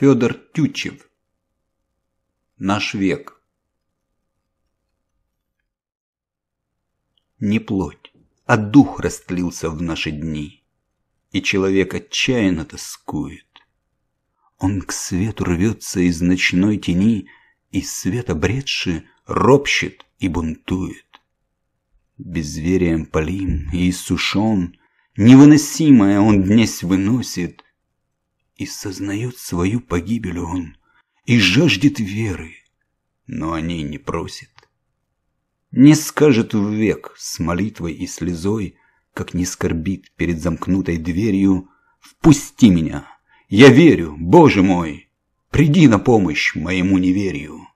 Федор Тютчев. Наш век. Не плоть, а дух растлился в наши дни, и человек отчаянно тоскует. Он к свету рвется из ночной тени, и свет обретши ропщет и бунтует. Безверием полим и сушен, невыносимое он днесь выносит, и сознает свою погибель он, и жаждет веры, но о ней не просит. Не скажет век с молитвой и слезой, как не скорбит перед замкнутой дверью «Впусти меня! Я верю, Боже мой! Приди на помощь моему неверию!»